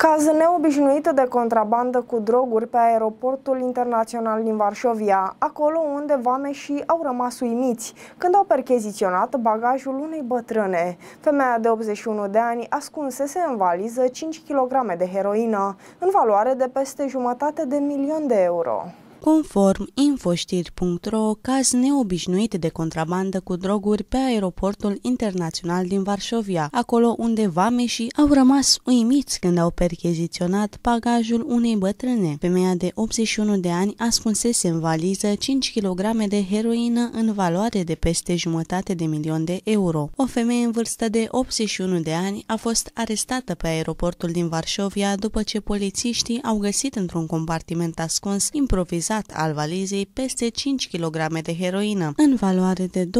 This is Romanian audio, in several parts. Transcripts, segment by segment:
Caz neobișnuit de contrabandă cu droguri pe aeroportul internațional din Varșovia, acolo unde vameșii au rămas uimiți când au percheziționat bagajul unei bătrâne. Femeia de 81 de ani ascunsese în valiză 5 kg de heroină, în valoare de peste jumătate de milion de euro. Conform infoștiri.ro, caz neobișnuit de contrabandă cu droguri pe aeroportul internațional din Varșovia, acolo unde vameșii au rămas uimiți când au percheziționat bagajul unei bătrâne. Femeia de 81 de ani ascunsese în valiză 5 kg de heroină în valoare de peste jumătate de milion de euro. O femeie în vârstă de 81 de ani a fost arestată pe aeroportul din Varșovia după ce polițiștii au găsit într-un compartiment ascuns improvizat sesizat al valizei peste 5 kg de heroină, în valoare de 2,4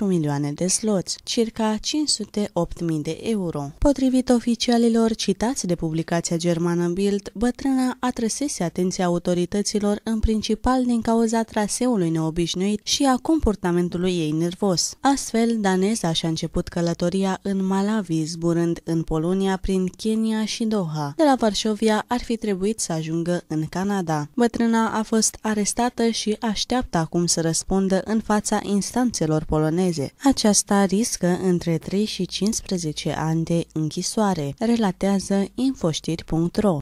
milioane de sloți, circa 508.000 de euro. Potrivit oficialilor citați de publicația germană Bild, bătrâna atrăsese atenția autorităților în principal din cauza traseului neobișnuit și a comportamentului ei nervos. Astfel, daneza și-a început călătoria în Malawi, zburând în Polonia prin Kenya și Doha. De la Varșovia ar fi trebuit să ajungă în Canada. Bătrâna a fost arestată și așteaptă acum să răspundă în fața instanțelor poloneze. Aceasta riscă între 3 și 15 ani de închisoare, relatează infoștiri.ro.